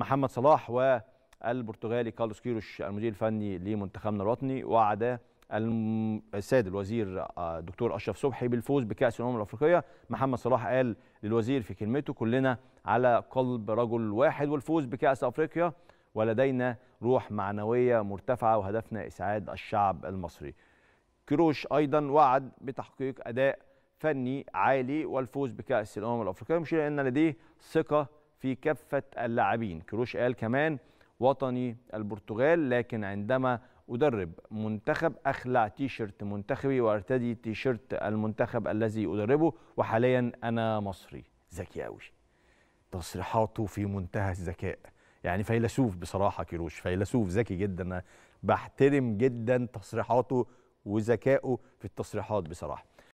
محمد صلاح والبرتغالي كارلوس كيروش المدير الفني لمنتخبنا الوطني وعد السيد الوزير الدكتور آه، اشرف صبحي بالفوز بكاس الامم الافريقيه محمد صلاح قال للوزير في كلمته كلنا على قلب رجل واحد والفوز بكاس افريقيا ولدينا روح معنويه مرتفعه وهدفنا اسعاد الشعب المصري كروش ايضا وعد بتحقيق اداء فني عالي والفوز بكاس الامم الافريقيه مشير ان لديه ثقه في كافة اللاعبين كروش قال كمان وطني البرتغال لكن عندما أدرب منتخب أخلع تيشيرت منتخبي وأرتدي تيشيرت المنتخب الذي أدربه وحاليا أنا مصري ذكي أوي تصريحاته في منتهى الذكاء يعني فيلسوف بصراحة كيروش فيلسوف ذكي جدا بحترم جدا تصريحاته وذكائه في التصريحات بصراحة